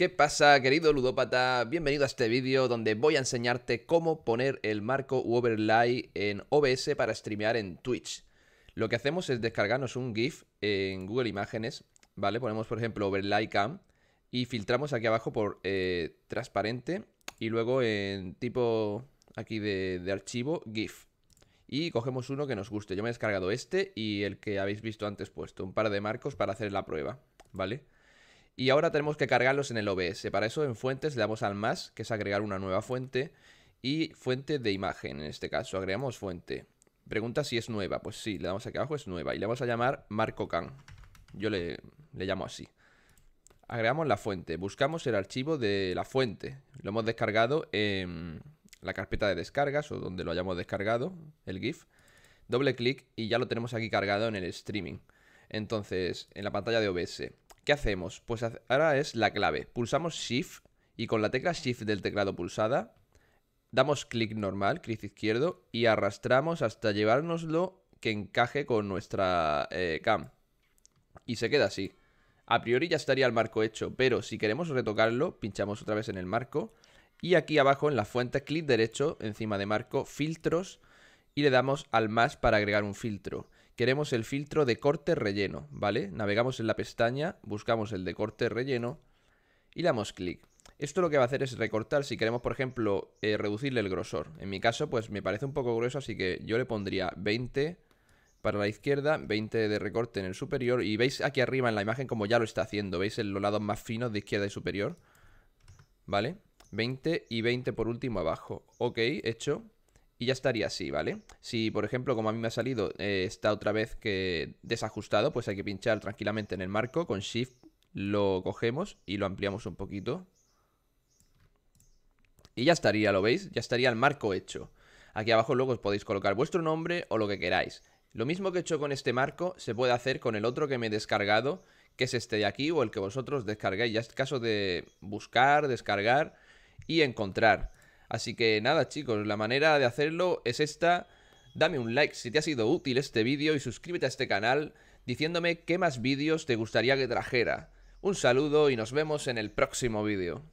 ¿Qué pasa querido ludópata? Bienvenido a este vídeo donde voy a enseñarte cómo poner el marco overlay en OBS para streamear en Twitch. Lo que hacemos es descargarnos un GIF en Google Imágenes, ¿vale? Ponemos por ejemplo overlay cam y filtramos aquí abajo por eh, transparente y luego en tipo aquí de, archivo GIF. Y cogemos uno que nos guste. Yo me he descargado este y el que habéis visto antes puesto, un par de marcos para hacer la prueba, ¿vale? vale y ahora tenemos que cargarlos en el OBS. Para eso en fuentes le damos al más, que es agregar una nueva fuente. Y fuente de imagen, en este caso, agregamos fuente. Pregunta si es nueva. Pues sí, le damos aquí abajo, es nueva. Y le vamos a llamar Marco Can. Yo le, le llamo así. Agregamos la fuente. Buscamos el archivo de la fuente. Lo hemos descargado en la carpeta de descargas o donde lo hayamos descargado, el GIF. Doble clic y ya lo tenemos aquí cargado en el streaming. Entonces, en la pantalla de OBS. ¿Qué hacemos? Pues ahora es la clave. Pulsamos Shift y con la tecla Shift del teclado pulsada damos clic normal, clic izquierdo y arrastramos hasta llevárnoslo que encaje con nuestra eh, cam. Y se queda así. A priori ya estaría el marco hecho, pero si queremos retocarlo, pinchamos otra vez en el marco y aquí abajo en la fuente clic derecho encima de marco, filtros y le damos al más para agregar un filtro queremos el filtro de corte relleno, ¿vale? Navegamos en la pestaña, buscamos el de corte relleno y le damos clic. Esto lo que va a hacer es recortar si queremos, por ejemplo, eh, reducirle el grosor. En mi caso, pues me parece un poco grueso, así que yo le pondría 20 para la izquierda, 20 de recorte en el superior. Y veis aquí arriba en la imagen como ya lo está haciendo. ¿Veis en los lados más finos de izquierda y superior? ¿Vale? 20 y 20 por último abajo. Ok, hecho. Y ya estaría así, ¿vale? Si, por ejemplo, como a mí me ha salido, eh, está otra vez que desajustado, pues hay que pinchar tranquilamente en el marco. Con Shift lo cogemos y lo ampliamos un poquito. Y ya estaría, ¿lo veis? Ya estaría el marco hecho. Aquí abajo luego os podéis colocar vuestro nombre o lo que queráis. Lo mismo que he hecho con este marco se puede hacer con el otro que me he descargado, que es este de aquí o el que vosotros descarguéis. Ya es caso de buscar, descargar y encontrar. Así que nada chicos, la manera de hacerlo es esta. Dame un like si te ha sido útil este vídeo y suscríbete a este canal diciéndome qué más vídeos te gustaría que trajera. Un saludo y nos vemos en el próximo vídeo.